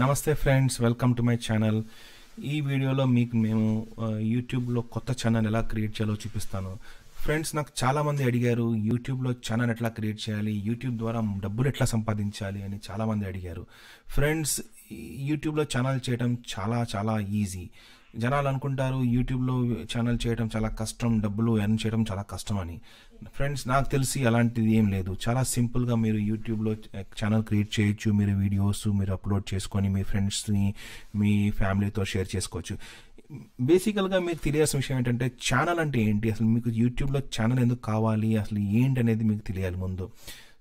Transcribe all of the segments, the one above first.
నమస్తే friends welcome to my channel ఈ వీడియోలో మీకు మేము యూట్యూబ్లో కొత్త ఛానల్ ఎలా క్రియేట్ చేయాలో చూపిస్తాను ఫ్రెండ్స్ నాకు చాలామంది అడిగారు యూట్యూబ్లో ఛానల్ ఎట్లా క్రియేట్ చేయాలి యూట్యూబ్ ద్వారా డబ్బులు ఎట్లా సంపాదించాలి అని చాలామంది అడిగారు ఫ్రెండ్స్ యూట్యూబ్లో ఛానల్ చేయడం చాలా చాలా ఈజీ జనాలు అనుకుంటారు యూట్యూబ్లో ఛానల్ చేయడం చాలా కష్టం డబ్బులు ఎర్న్ చేయడం చాలా కష్టం అని ఫ్రెండ్స్ నాకు తెలిసి అలాంటిది ఏం లేదు చాలా సింపుల్గా మీరు యూట్యూబ్లో ఛానల్ క్రియేట్ చేయొచ్చు మీరు వీడియోస్ మీరు అప్లోడ్ చేసుకొని మీ ఫ్రెండ్స్ని మీ ఫ్యామిలీతో షేర్ చేసుకోవచ్చు బేసికల్గా మీకు తెలియాల్సిన విషయం ఏంటంటే ఛానల్ అంటే ఏంటి అసలు మీకు యూట్యూబ్లో ఛానల్ ఎందుకు కావాలి అసలు ఏంటి అనేది మీకు తెలియాలి ముందు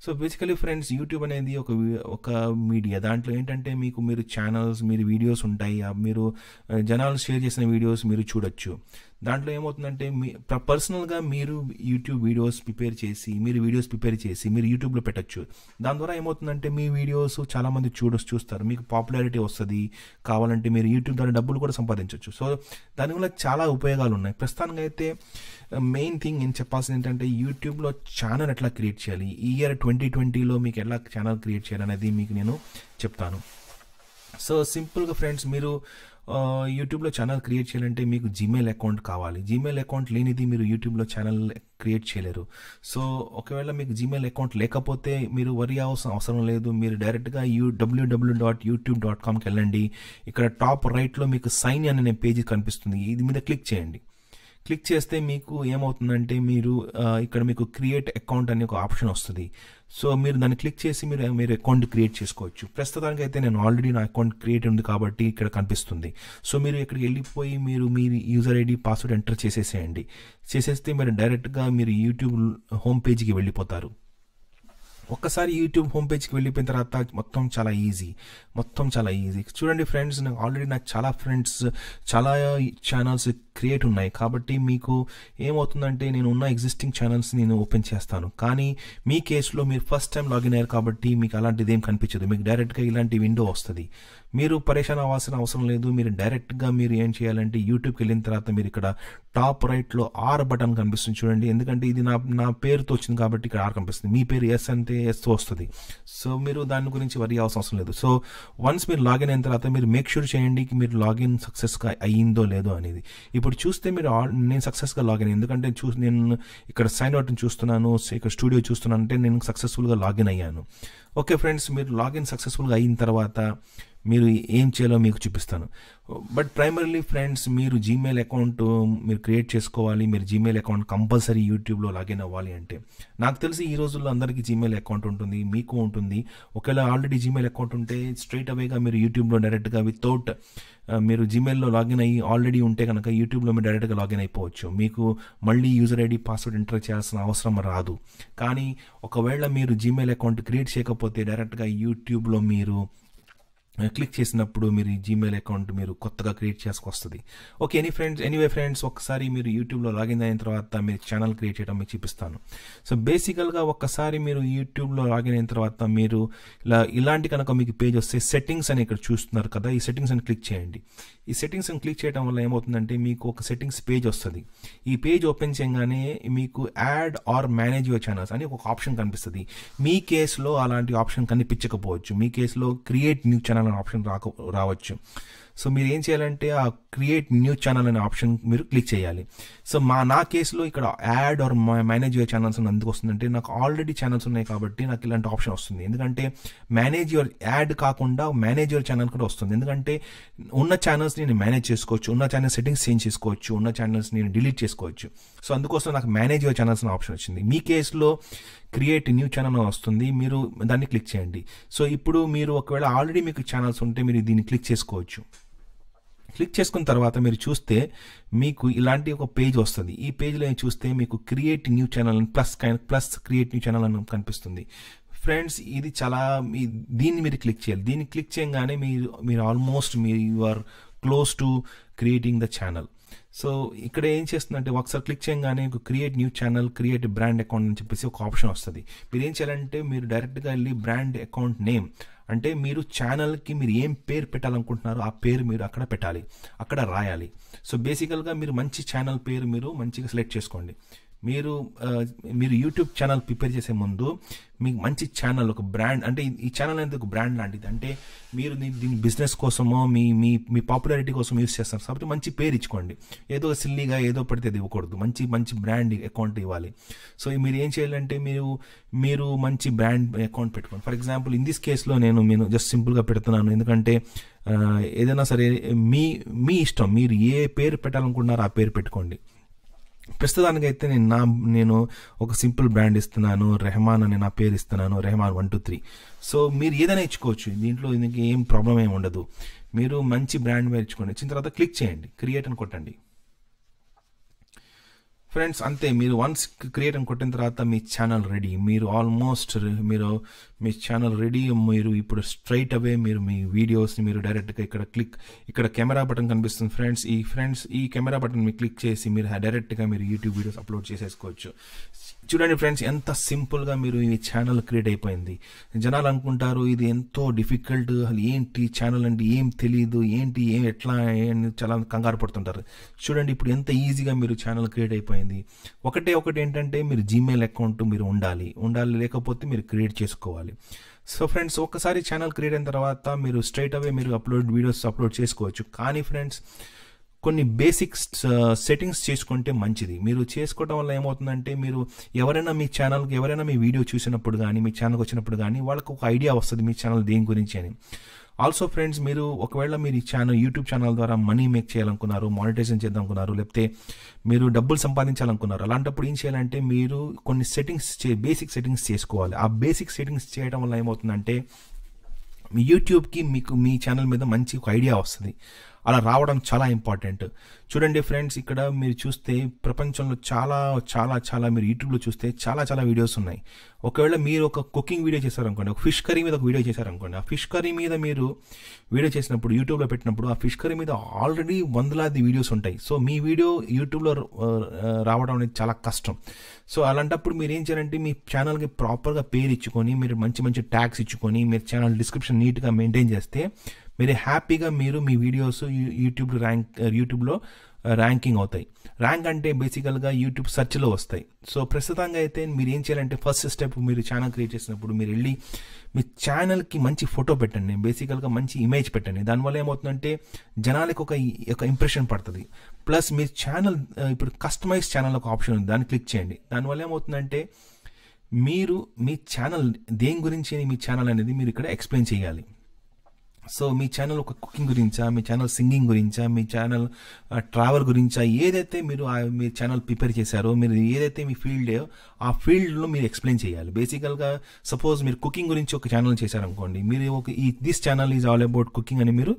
సో బేసికలీ ఫ్రెండ్స్ యూట్యూబ్ అనేది ఒక ఒక మీడియా దాంట్లో ఏంటంటే మీకు మీరు ఛానల్స్ మీరు వీడియోస్ ఉంటాయి మీరు జనాలు షేర్ చేసిన వీడియోస్ మీరు చూడొచ్చు దాంట్లో ఏమవుతుందంటే మీ పర్సనల్గా మీరు యూట్యూబ్ వీడియోస్ ప్రిపేర్ చేసి మీరు వీడియోస్ ప్రిపేర్ చేసి మీరు యూట్యూబ్లో పెట్టచ్చు దాని ద్వారా ఏమవుతుందంటే మీ వీడియోస్ చాలామంది చూడ చూస్తారు మీకు పాపులారిటీ వస్తుంది కావాలంటే మీరు యూట్యూబ్ ద్వారా డబ్బులు కూడా సంపాదించవచ్చు సో దానివల్ల చాలా ఉపయోగాలు ఉన్నాయి ప్రస్తుతానికి అయితే మెయిన్ థింగ్ నేను చెప్పాల్సింది ఏంటంటే యూట్యూబ్లో ఛానల్ ఎట్లా క్రియేట్ చేయాలి ఈ ఇయర్ ట్వంటీ ట్వంటీలో మీకు ఎలా ఛానల్ క్రియేట్ చేయాలనేది మీకు నేను చెప్తాను సో సింపుల్గా ఫ్రెండ్స్ మీరు యూట్యూబ్లో ఛానల్ క్రియేట్ చేయాలంటే మీకు జీమెయిల్ అకౌంట్ కావాలి జీమెయిల్ అకౌంట్ లేనిది మీరు యూట్యూబ్లో ఛానల్ క్రియేట్ చేయలేరు సో ఒకవేళ మీకు జీమెయిల్ అకౌంట్ లేకపోతే మీరు వరి అవసరం అవసరం లేదు మీరు డైరెక్ట్గా యూ డబ్ల్యూడబ్ల్యూ డాట్ యూట్యూబ్ డాట్ కామ్కి వెళ్ళండి ఇక్కడ టాప్ రైట్లో మీకు సైన్ అనే పేజీ కనిపిస్తుంది ఇది మీద క్లిక్ చేయండి క్లిక్ చేస్తే మీకు ఏమవుతుందంటే మీరు ఇక్కడ మీకు క్రియేట్ అకౌంట్ అనే ఒక ఆప్షన్ వస్తుంది సో మీరు దాన్ని క్లిక్ చేసి మీరు మీరు అకౌంట్ క్రియేట్ చేసుకోవచ్చు ప్రస్తుతానికి అయితే నేను ఆల్రెడీ నా అకౌంట్ క్రియేట్ ఉంది కాబట్టి ఇక్కడ కనిపిస్తుంది సో మీరు ఇక్కడికి వెళ్ళిపోయి మీరు మీ యూజర్ ఐడి పాస్వర్డ్ ఎంటర్ చేసేసేయండి చేసేస్తే మీరు డైరెక్ట్గా మీరు యూట్యూబ్ హోమ్ పేజ్కి వెళ్ళిపోతారు ఒక్కసారి యూట్యూబ్ హోమ్ పేజ్కి వెళ్ళిపోయిన తర్వాత మొత్తం చాలా ఈజీ మొత్తం చాలా ఈజీ చూడండి ఫ్రెండ్స్ నాకు ఆల్రెడీ నాకు చాలా ఫ్రెండ్స్ చాలా ఛానల్స్ క్రియేట్ ఉన్నాయి కాబట్టి మీకు ఏమవుతుందంటే నేను ఉన్న ఎగ్జిస్టింగ్ ఛానల్స్ నేను ఓపెన్ చేస్తాను కానీ మీ కేసులో మీరు ఫస్ట్ టైం లాగిన్ అయ్యారు కాబట్టి మీకు అలాంటిది ఏం కనిపించదు మీకు డైరెక్ట్గా ఇలాంటి విండో వస్తుంది మీరు పరేషాన్ అవ్వాల్సిన అవసరం లేదు మీరు డైరెక్ట్గా మీరు ఏం చేయాలంటే యూట్యూబ్కి వెళ్ళిన తర్వాత మీరు ఇక్కడ టాప్ రైట్లో ఆర్ బటన్ కనిపిస్తుంది చూడండి ఎందుకంటే ఇది నా నా పేరుతో వచ్చింది కాబట్టి ఇక్కడ ఆర్ కనిపిస్తుంది మీ పేరు ఎస్ అంటే చేస్తూ వస్తుంది సో మీరు దాని గురించి వరి అవ్వాల్సిన అవసరం లేదు సో వన్స్ మీరు లాగిన్ అయిన తర్వాత మీరు మేక్ షూర్ చేయండి మీరు లాగిన్ సక్సెస్గా అయ్యిందో లేదో అనేది ఇప్పుడు చూస్తే మీరు నేను సక్సెస్గా లాగిన్ ఎందుకంటే చూ నేను ఇక్కడ సైన్ అవుట్ని చూస్తున్నాను ఇక్కడ స్టూడియో చూస్తున్నాను అంటే నేను సక్సెస్ఫుల్గా లాగిన్ అయ్యాను ఓకే ఫ్రెండ్స్ మీరు లాగిన్ సక్సెస్ఫుల్గా అయిన తర్వాత మీరు ఏం చేయాలో మీకు చూపిస్తాను బట్ ప్రైమర్లీ ఫ్రెండ్స్ మీరు జీమెయిల్ అకౌంట్ మీరు క్రియేట్ చేసుకోవాలి మీరు జీమెయిల్ అకౌంట్ కంపల్సరీ యూట్యూబ్లో లాగిన్ అవ్వాలి అంటే నాకు తెలిసి ఈ రోజుల్లో అందరికీ జీమెయిల్ అకౌంట్ ఉంటుంది మీకు ఉంటుంది ఒకవేళ ఆల్రెడీ జీమెయిల్ అకౌంట్ ఉంటే స్ట్రైట్ అవేగా మీరు యూట్యూబ్లో డైరెక్ట్గా వితౌట్ మీరు జీమెయిల్లో లాగిన్ అయ్యి ఆల్రెడీ ఉంటే కనుక యూట్యూబ్లో మీరు డైరెక్ట్గా లాగిన్ అయిపోవచ్చు మీకు మళ్ళీ యూజర్ ఐడి పాస్వర్డ్ ఎంటర్ చేయాల్సిన అవసరం రాదు కానీ ఒకవేళ మీరు జీమెయిల్ అకౌంట్ క్రియేట్ చేయకపోతే డైరెక్ట్గా యూట్యూబ్లో మీరు క్లిక్ చేసినప్పుడు మీరు జీమెయిల్ అకౌంట్ మీరు కొత్తగా క్రియేట్ చేసుకొస్తుంది okay any friends anyway friends ఒకసారి మీరు యూట్యూబ్లో లాగిన్ అయిన తర్వాత మీరు ఛానల్ క్రియేట్ చేయడం మీకు చూపిస్తాను సో బేసికల్గా ఒక్కసారి మీరు యూట్యూబ్లో లాగిన్ అయిన తర్వాత మీరు ఇలా ఇలాంటి కనుక మీకు పేజ్ వస్తే సెట్టింగ్స్ అని ఇక్కడ చూస్తున్నారు కదా ఈ సెట్టింగ్స్ అని క్లిక్ చేయండి ఈ సెట్టింగ్స్ అని క్లిక్ చేయడం వల్ల ఏమవుతుందంటే మీకు ఒక సెట్టింగ్స్ పేజ్ వస్తుంది ఈ పేజ్ ఓపెన్ చేయగానే మీకు add or manage your channels అని ఒక ఆప్షన్ కనిపిస్తుంది మీ కేసులో అలాంటి ఆప్షన్ కనిపించకపోవచ్చు మీ కేసులో క్రియేట్ న్యూ ఛానల్ ఆప్షన్ రాకు రావచ్చు సో మీరు ఏం చేయాలంటే ఆ క్రియేట్ న్యూ ఛానల్ అనే ఆప్షన్ మీరు క్లిక్ చేయాలి సో మా నా కేసులో ఇక్కడ add or manage your channels అని ఎందుకు వస్తుందంటే నాకు ఆల్రెడీ ఛానల్స్ ఉన్నాయి కాబట్టి నాకు ఇలాంటి ఆప్షన్ వస్తుంది ఎందుకంటే మేనేజ్ యువర్ యాడ్ కాకుండా మేనేజ్ యువర్ ఛానల్ కూడా వస్తుంది ఎందుకంటే ఉన్న ఛానల్స్ నేను మేనేజ్ చేసుకోవచ్చు ఉన్న ఛానల్ సెట్టింగ్స్ చేంజ్ చేసుకోవచ్చు ఉన్న ఛానల్స్ నేను డిలీట్ చేసుకోవచ్చు సో అందుకోసం నాకు మేనేజ్ యువర్ ఛానల్స్ అనే ఆప్షన్ వచ్చింది మీ కేసులో క్రియేట్ న్యూ ఛానల్ వస్తుంది మీరు దాన్ని క్లిక్ చేయండి సో ఇప్పుడు మీరు ఒకవేళ ఆల్రెడీ మీకు ఛానల్స్ ఉంటే మీరు దీన్ని క్లిక్ చేసుకోవచ్చు క్లిక్ చేసుకున్న తర్వాత మీరు చూస్తే మీకు ఇలాంటి ఒక పేజ్ వస్తుంది ఈ పేజ్లో చూస్తే మీకు క్రియేట్ న్యూ ఛానల్ అని plus plus create new channel అని కనిపిస్తుంది ఫ్రెండ్స్ ఇది చాలా మీ దీన్ని మీరు క్లిక్ చేయాలి దీన్ని క్లిక్ చేయగానే మీరు మీరు ఆల్మోస్ట్ మీ you are close to creating the channel so ఇక్కడ ఏం చేస్తుందంటే ఒకసారి క్లిక్ చేయగానే create new channel create brand account అని చెప్పేసి ఒక ఆప్షన్ వస్తుంది మీరు ఏం చేయాలంటే మీరు డైరెక్ట్గా వెళ్ళి బ్రాండ్ అకౌంట్ నేమ్ అంటే మీరు ఛానల్కి మీరు ఏం పేరు పెట్టాలనుకుంటున్నారో ఆ పేరు మీరు అక్కడ పెట్టాలి అక్కడ రాయాలి సో బేసికల్గా మీరు మంచి ఛానల్ పేరు మీరు మంచిగా సెలెక్ట్ చేసుకోండి మీరు మీరు యూట్యూబ్ ఛానల్ ప్రిపేర్ చేసే ముందు మీకు మంచి ఛానల్ ఒక బ్రాండ్ అంటే ఈ ఛానల్ అనేది ఒక బ్రాండ్ లాంటిది అంటే మీరు దీని బిజినెస్ కోసమో మీ మీ మీ పాపులారిటీ కోసం యూస్ చేస్తారు కాబట్టి మంచి పేరు ఇచ్చుకోండి ఏదో సిల్లీగా ఏదో పడితే అది ఇవ్వకూడదు మంచి మంచి బ్రాండ్ అకౌంట్ ఇవ్వాలి సో మీరు ఏం చేయాలంటే మీరు మీరు మంచి బ్రాండ్ అకౌంట్ పెట్టుకోండి ఫర్ ఎగ్జాంపుల్ ఇన్ దిస్ కేసులో నేను నేను జస్ట్ సింపుల్గా పెడుతున్నాను ఎందుకంటే ఏదైనా సరే మీ మీ ఇష్టం మీరు ఏ పేరు పెట్టాలనుకుంటున్నారో ఆ పేరు పెట్టుకోండి ప్రస్తుతానికైతే నేను నా నేను ఒక సింపుల్ బ్రాండ్ ఇస్తున్నాను రెహమాన్ అని నా పేరు ఇస్తున్నాను Rehman one two three so మీరు ఏదైనా ఇచ్చుకోవచ్చు దీంట్లో దీనికి ఏం ప్రాబ్లం ఏమి ఉండదు మీరు మంచి బ్రాండ్ మీద ఇచ్చుకోండి ఇచ్చిన తర్వాత క్లిక్ చేయండి క్రియేట్ అని కొట్టండి ఫ్రెండ్స్ అంతే మీరు వన్స్ క్రియేట్ అని కొట్టిన తర్వాత మీ ఛానల్ రెడీ మీరు ఆల్మోస్ట్ మీరు మీ ఛానల్ రెడీ మీరు ఇప్పుడు స్ట్రైట్ అవే మీరు మీ వీడియోస్ని మీరు డైరెక్ట్గా ఇక్కడ క్లిక్ ఇక్కడ కెమెరా బటన్ కనిపిస్తుంది ఫ్రెండ్స్ ఈ ఫ్రెండ్స్ ఈ కెమెరా బటన్ మీరు క్లిక్ చేసి మీరు డైరెక్ట్గా మీరు యూట్యూబ్ వీడియోస్ అప్లోడ్ చేసేసుకోవచ్చు చూడండి ఫ్రెండ్స్ ఎంత సింపుల్గా మీరు ఈ ఛానల్ క్రియేట్ అయిపోయింది జనాలు అనుకుంటారు ఇది ఎంతో డిఫికల్ట్ అసలు ఏంటి ఛానల్ అంటే ఏం తెలియదు ఏంటి ఏం ఎట్లా చాలా కంగారు పడుతుంటారు చూడండి ఇప్పుడు ఎంత ఈజీగా మీరు ఛానల్ క్రియేట్ అయిపోయింది ఒకటే ఒకటి ఏంటంటే మీరు జీమెయిల్ అకౌంట్ మీరు ఉండాలి ఉండాలి లేకపోతే మీరు క్రియేట్ చేసుకోవాలి చేసుకోవాలి సో ఫ్రెండ్స్ ఒకసారి ఛానల్ క్రియేట్ అయిన తర్వాత మీరు స్ట్రైట్ అవే మీరు అప్లోడ్ వీడియోస్ అప్లోడ్ చేసుకోవచ్చు కానీ ఫ్రెండ్స్ కొన్ని బేసిక్ సెట్టింగ్స్ uh, చేసుకుంటే మంచిది మీరు చేసుకోవడం వల్ల ఏమవుతుందంటే మీరు ఎవరైనా మీ ఛానల్కి ఎవరైనా మీ వీడియో చూసినప్పుడు కానీ మీ ఛానల్కి వచ్చినప్పుడు కానీ వాళ్ళకు ఒక ఐడియా వస్తుంది మీ ఛానల్ దేని గురించి అని ఆల్సో ఫ్రెండ్స్ మీరు ఒకవేళ మీరు ఈ ఛానల్ యూట్యూబ్ ఛానల్ ద్వారా మనీ మేక్ చేయాలనుకున్నారు మానిటైజేషన్ చేద్దాం అనుకున్నారు లేకపోతే మీరు డబ్బులు సంపాదించాలనుకున్నారు అలాంటప్పుడు ఏం చేయాలంటే మీరు కొన్ని సెట్టింగ్స్ చే బేసిక్ సెట్టింగ్స్ చేసుకోవాలి ఆ బేసిక్ సెట్టింగ్స్ చేయడం వల్ల ఏమవుతుందంటే మీ యూట్యూబ్కి మీకు మీ ఛానల్ మీద మంచి ఒక ఐడియా వస్తుంది అలా రావడం చాలా ఇంపార్టెంట్ చూడండి ఫ్రెండ్స్ ఇక్కడ మీరు చూస్తే ప్రపంచంలో చాలా చాలా చాలా మీరు యూట్యూబ్లో చూస్తే చాలా చాలా వీడియోస్ ఉన్నాయి ఒకవేళ మీరు ఒక కుకింగ్ వీడియో చేశారనుకోండి ఒక ఫిష్ కర్రీ మీద ఒక వీడియో చేశారనుకోండి ఆ ఫిష్ కర్రీ మీద మీరు వీడియో చేసినప్పుడు యూట్యూబ్లో పెట్టినప్పుడు ఆ ఫిష్ కర్రీ మీద ఆల్రెడీ వందలాది వీడియోస్ ఉంటాయి సో మీ వీడియో యూట్యూబ్లో రావడం అనేది చాలా కష్టం సో అలాంటప్పుడు మీరు ఏం చేయాలంటే మీ ఛానల్కి ప్రాపర్గా పేరు ఇచ్చుకొని మీరు మంచి మంచి ట్యాగ్స్ ఇచ్చుకొని మీరు ఛానల్ డిస్క్రిప్షన్ నీట్గా మెయింటైన్ చేస్తే వెరీ హ్యాపీగా మీరు మీ వీడియోస్ యూట్యూబ్ ర్యాంక్ యూట్యూబ్లో ర్యాంకింగ్ అవుతాయి ర్యాంక్ అంటే బేసికల్గా యూట్యూబ్ సర్చ్లో వస్తాయి సో ప్రస్తుతంగా అయితే మీరు ఏం చేయాలంటే ఫస్ట్ స్టెప్ మీరు ఛానల్ క్రియేట్ చేసినప్పుడు మీరు వెళ్ళి మీ ఛానల్కి మంచి ఫోటో పెట్టండి బేసికల్గా మంచి ఇమేజ్ పెట్టండి దానివల్ల ఏమవుతుందంటే జనాలకు ఒక ఒక ఇంప్రెషన్ పడుతుంది ప్లస్ మీ ఛానల్ ఇప్పుడు కస్టమైజ్ ఛానల్ ఒక ఆప్షన్ ఉంది దాన్ని క్లిక్ చేయండి దానివల్ల ఏమవుతుందంటే మీరు మీ ఛానల్ దేని గురించి మీ ఛానల్ అనేది మీరు ఇక్కడ ఎక్స్ప్లెయిన్ చేయాలి సో మీ ఛానల్ ఒక కుకింగ్ గురించా మీ ఛానల్ సింగింగ్ గురించా మీ ఛానల్ ట్రావెల్ గురించా ఏదైతే మీరు మీ ఛానల్ ప్రిపేర్ చేశారో మీరు ఏదైతే మీ ఫీల్డ్ ఆ ఫీల్డ్లో మీరు ఎక్స్ప్లెయిన్ చేయాలి బేసికల్గా సపోజ్ మీరు కుకింగ్ గురించి ఒక ఛానల్ చేశారనుకోండి మీరు ఒక ఈ this channel is all about cooking అని మీరు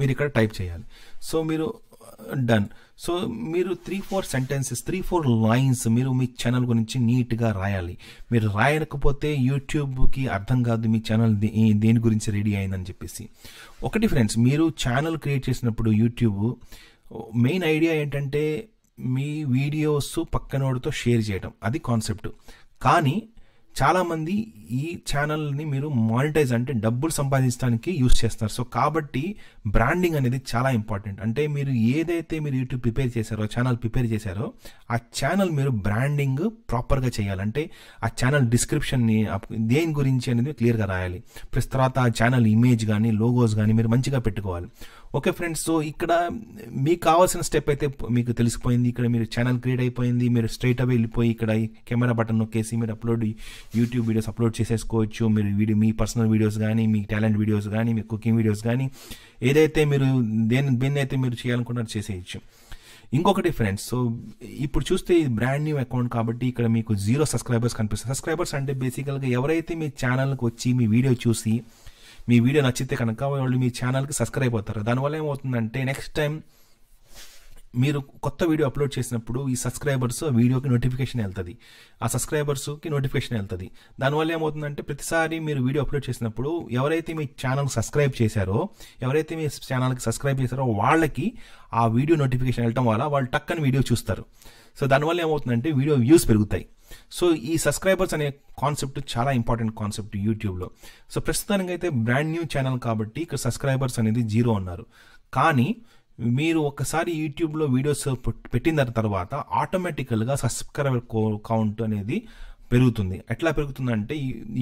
మీరు ఇక్కడ టైప్ చేయాలి సో మీరు డన్ సో మీరు three four sentences three four lines మీరు మీ ఛానల్ గురించి నీట్గా రాయాలి మీరు రాయకపోతే యూట్యూబ్కి అర్థం కాదు మీ ఛానల్ దేని గురించి రెడీ అయిందని చెప్పేసి ఒకటి ఫ్రెండ్స్ మీరు ఛానల్ క్రియేట్ చేసినప్పుడు యూట్యూబ్ మెయిన్ ఐడియా ఏంటంటే మీ వీడియోస్ పక్కనోడితో షేర్ చేయడం అది కాన్సెప్ట్ కానీ చాలామంది ఈ ఛానల్ని మీరు మానిటైజ్ అంటే డబ్బులు సంపాదించడానికి యూస్ చేస్తారు సో కాబట్టి బ్రాండింగ్ అనేది చాలా ఇంపార్టెంట్ అంటే మీరు ఏదైతే మీరు యూట్యూబ్ ప్రిపేర్ చేశారో ఛానల్ ప్రిపేర్ చేశారో ఆ ఛానల్ మీరు బ్రాండింగ్ ప్రాపర్గా చేయాలంటే ఆ ఛానల్ డిస్క్రిప్షన్ని దేని గురించి అనేది క్లియర్గా రాయాలి ప్లస్ తర్వాత ఆ ఛానల్ ఇమేజ్ కానీ లోగోస్ కానీ మీరు మంచిగా పెట్టుకోవాలి ఓకే ఫ్రెండ్స్ సో ఇక్కడ మీకు కావాల్సిన స్టెప్ అయితే మీకు తెలిసిపోయింది ఇక్కడ మీరు ఛానల్ క్రియేట్ అయిపోయింది మీరు స్ట్రైట్ అవే వెళ్ళిపోయి ఇక్కడ కెమెరా బటన్ నొక్కేసి మీరు అప్లోడ్ యూట్యూబ్ వీడియోస్ అప్లోడ్ చేసేసుకోవచ్చు మీరు వీడియో మీ పర్సనల్ వీడియోస్ కానీ మీ టాలెంట్ వీడియోస్ కానీ మీ కుకింగ్ వీడియోస్ కానీ ఏదైతే మీరు దేని అయితే మీరు చేయాలనుకున్నారో చేసేయచ్చు ఇంకొకటి ఫ్రెండ్స్ సో ఇప్పుడు చూస్తే ఇది బ్రాండ్ న్యూ అకౌంట్ కాబట్టి ఇక్కడ మీకు జీరో సబ్స్క్రైబర్స్ కనిపిస్తుంది సబ్స్క్రైబర్స్ అంటే బేసికల్గా ఎవరైతే మీ ఛానల్కి వచ్చి మీ వీడియో చూసి మీ వీడియో నచ్చితే కనుక వాళ్ళు మీ ఛానల్కి సబ్స్క్రైబ్ అవుతారు దానివల్ల ఏమవుతుందంటే నెక్స్ట్ టైం మీరు కొత్త వీడియో అప్లోడ్ చేసినప్పుడు ఈ సబ్స్క్రైబర్స్ వీడియోకి నోటిఫికేషన్ వెళ్తుంది ఆ సబ్స్క్రైబర్స్కి నోటిఫికేషన్ వెళ్తుంది దానివల్ల ఏమవుతుందంటే ప్రతిసారి మీరు వీడియో అప్లోడ్ చేసినప్పుడు ఎవరైతే మీ ఛానల్ సబ్స్క్రైబ్ చేశారో ఎవరైతే మీ ఛానల్కి సబ్స్క్రైబ్ చేశారో వాళ్ళకి ఆ వీడియో నోటిఫికేషన్ వెళ్ళటం వల్ల వాళ్ళు టక్కని వీడియో చూస్తారు సో దానివల్ల ఏమవుతుందంటే వీడియో వ్యూస్ పెరుగుతాయి సో ఈ సబ్స్క్రైబర్స్ అనే కాన్సెప్ట్ చాలా ఇంపార్టెంట్ కాన్సెప్ట్ యూట్యూబ్లో సో ప్రస్తుతానికి అయితే బ్రాండ్ న్యూ ఛానల్ కాబట్టి ఇక్కడ సబ్స్క్రైబర్స్ అనేది జీరో ఉన్నారు కానీ మీరు ఒకసారి యూట్యూబ్లో వీడియోస్ పెట్టిన తర్వాత ఆటోమేటికల్గా సబ్స్క్రైబర్ కౌంట్ అనేది పెరుగుతుంది ఎట్లా పెరుగుతుందంటే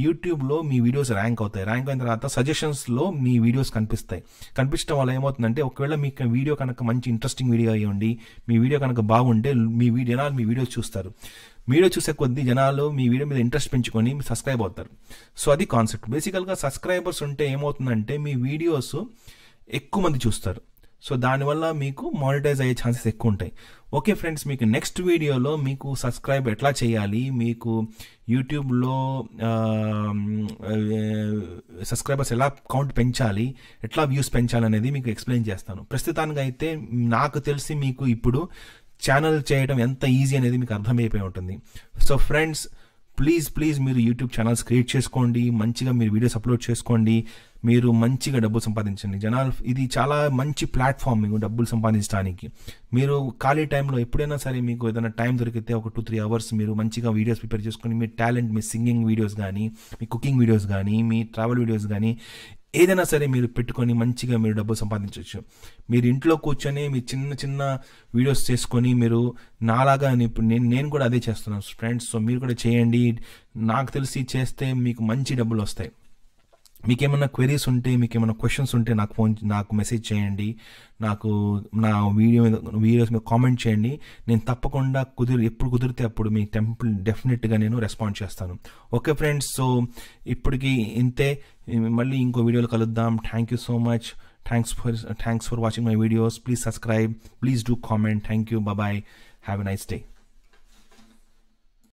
యూట్యూబ్లో మీ వీడియోస్ ర్యాంక్ అవుతాయి ర్యాంక్ అయిన తర్వాత సజెషన్స్లో మీ వీడియోస్ కనిపిస్తాయి కనిపించడం వల్ల ఏమవుతుందంటే ఒకవేళ మీకు వీడియో కనుక మంచి ఇంట్రెస్టింగ్ వీడియో అయ్యండి మీ వీడియో కనుక బాగుంటే మీ వీడియో జనాలు మీ వీడియోస్ చూస్తారు వీడియో చూసే కొద్దీ జనాలు మీ వీడియో మీద ఇంట్రెస్ట్ పెంచుకొని సబ్స్క్రైబ్ అవుతారు సో అది కాన్సెప్ట్ బేసికల్గా సబ్స్క్రైబర్స్ ఉంటే ఏమవుతుందంటే మీ వీడియోస్ ఎక్కువ మంది చూస్తారు సో దానివల్ల మీకు మానిటైజ్ అయ్యే ఛాన్సెస్ ఎక్కువ ఉంటాయి ఓకే ఫ్రెండ్స్ మీకు నెక్స్ట్ వీడియోలో మీకు సబ్స్క్రైబ్ ఎట్లా చేయాలి మీకు యూట్యూబ్లో సబ్స్క్రైబర్స్ ఎలా కౌంట్ పెంచాలి ఎట్లా వ్యూస్ పెంచాలి అనేది మీకు ఎక్స్ప్లెయిన్ చేస్తాను ప్రస్తుతానికి అయితే నాకు తెలిసి మీకు ఇప్పుడు ఛానల్ చేయడం ఎంత ఈజీ అనేది మీకు అర్థమైపోయి ఉంటుంది సో ఫ్రెండ్స్ ప్లీజ్ ప్లీజ్ మీరు యూట్యూబ్ ఛానల్స్ క్రియేట్ చేసుకోండి మంచిగా మీరు వీడియోస్ అప్లోడ్ చేసుకోండి మీరు మంచిగా డబ్బులు సంపాదించండి జనాలు ఇది చాలా మంచి ప్లాట్ఫామ్ మీకు డబ్బులు సంపాదించడానికి మీరు ఖాళీ టైంలో ఎప్పుడైనా సరే మీకు ఏదైనా టైం దొరికితే ఒక టూ త్రీ అవర్స్ మీరు మంచిగా వీడియోస్ ప్రిపేర్ చేసుకొని మీ టాలెంట్ మీ సింగింగ్ వీడియోస్ కానీ మీ కుకింగ్ వీడియోస్ కానీ మీ ట్రావెల్ వీడియోస్ కానీ ఏదైనా సరే మీరు పెట్టుకొని మంచిగా మీరు డబ్బు సంపాదించవచ్చు మీరు ఇంట్లో కూర్చొని మీ చిన్న చిన్న వీడియోస్ చేసుకొని మీరు నాలాగా నేను నేను కూడా అదే చేస్తున్నాను ఫ్రెండ్స్ సో మీరు కూడా చేయండి నాకు తెలిసి చేస్తే మీకు మంచి డబ్బులు వస్తాయి మీకేమైనా క్వెరీస్ ఉంటే మీకు ఏమైనా క్వశ్చన్స్ ఉంటే నాకు ఫోన్ నాకు మెసేజ్ చేయండి నాకు నా వీడియో మీద వీడియోస్ మీద కామెంట్ చేయండి నేను తప్పకుండా కుదిరి ఎప్పుడు కుదిరితే అప్పుడు మీ టెంపుల్ డెఫినెట్గా నేను రెస్పాండ్ చేస్తాను ఓకే ఫ్రెండ్స్ సో ఇప్పటికి ఇంతే మళ్ళీ ఇంకో వీడియోలు కలుద్దాం thank you so much thanks for thanks for watching my videos please subscribe please do comment thank you bye have a nice day